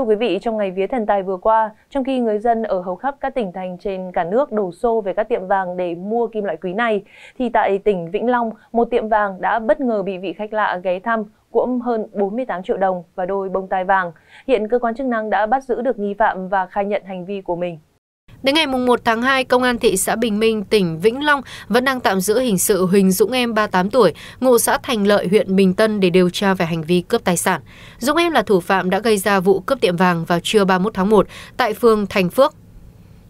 Thưa quý vị, trong ngày vía thần tài vừa qua, trong khi người dân ở hầu khắp các tỉnh thành trên cả nước đổ xô về các tiệm vàng để mua kim loại quý này, thì tại tỉnh Vĩnh Long, một tiệm vàng đã bất ngờ bị vị khách lạ ghé thăm cuỗm hơn 48 triệu đồng và đôi bông tai vàng. Hiện cơ quan chức năng đã bắt giữ được nghi phạm và khai nhận hành vi của mình. Đến ngày 1 tháng 2, Công an thị xã Bình minh, tỉnh Vĩnh Long vẫn đang tạm giữ hình sự Huỳnh Dũng Em 38 tuổi, ngụ xã Thành Lợi, huyện Bình Tân để điều tra về hành vi cướp tài sản. Dũng Em là thủ phạm đã gây ra vụ cướp tiệm vàng vào trưa 31 tháng 1 tại phường Thành Phước,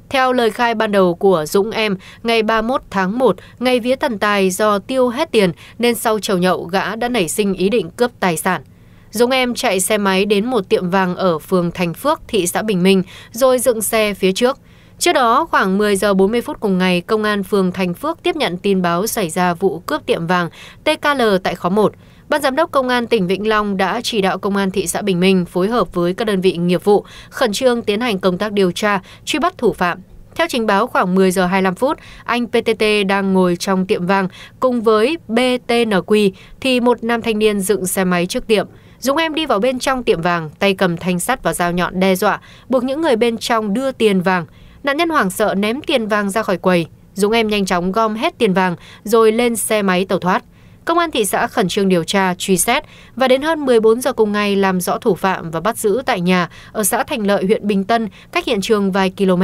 theo lời khai ban đầu của Dũng Em, ngày 31 tháng 1, ngày vía thần tài do tiêu hết tiền nên sau chầu nhậu gã đã nảy sinh ý định cướp tài sản. Dũng Em chạy xe máy đến một tiệm vàng ở phường Thành Phước, thị xã Bình Minh, rồi dựng xe phía trước. Trước đó, khoảng 10 giờ 40 phút cùng ngày, Công an phường Thành Phước tiếp nhận tin báo xảy ra vụ cướp tiệm vàng TKL tại khóm 1. Ban giám đốc Công an tỉnh Vĩnh Long đã chỉ đạo Công an thị xã Bình Minh phối hợp với các đơn vị nghiệp vụ khẩn trương tiến hành công tác điều tra, truy bắt thủ phạm. Theo trình báo khoảng 10 giờ 25 phút, anh PTT đang ngồi trong tiệm vàng cùng với BTNQ thì một nam thanh niên dựng xe máy trước tiệm. Dũng em đi vào bên trong tiệm vàng, tay cầm thanh sắt và dao nhọn đe dọa, buộc những người bên trong đưa tiền vàng. Nạn nhân hoảng sợ ném tiền vàng ra khỏi quầy. Dũng em nhanh chóng gom hết tiền vàng rồi lên xe máy tẩu thoát. Công an thị xã khẩn trương điều tra, truy xét và đến hơn 14 giờ cùng ngày làm rõ thủ phạm và bắt giữ tại nhà ở xã Thành Lợi, huyện Bình Tân, cách hiện trường vài km.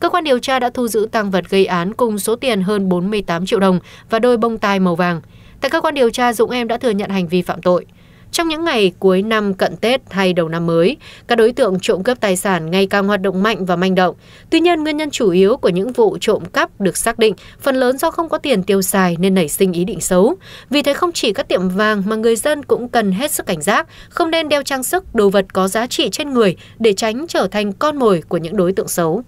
Cơ quan điều tra đã thu giữ tăng vật gây án cùng số tiền hơn 48 triệu đồng và đôi bông tai màu vàng. Tại cơ quan điều tra, Dũng em đã thừa nhận hành vi phạm tội. Trong những ngày cuối năm cận Tết hay đầu năm mới, các đối tượng trộm cắp tài sản ngày càng hoạt động mạnh và manh động. Tuy nhiên, nguyên nhân chủ yếu của những vụ trộm cắp được xác định phần lớn do không có tiền tiêu xài nên nảy sinh ý định xấu. Vì thế không chỉ các tiệm vàng mà người dân cũng cần hết sức cảnh giác, không nên đeo trang sức, đồ vật có giá trị trên người để tránh trở thành con mồi của những đối tượng xấu.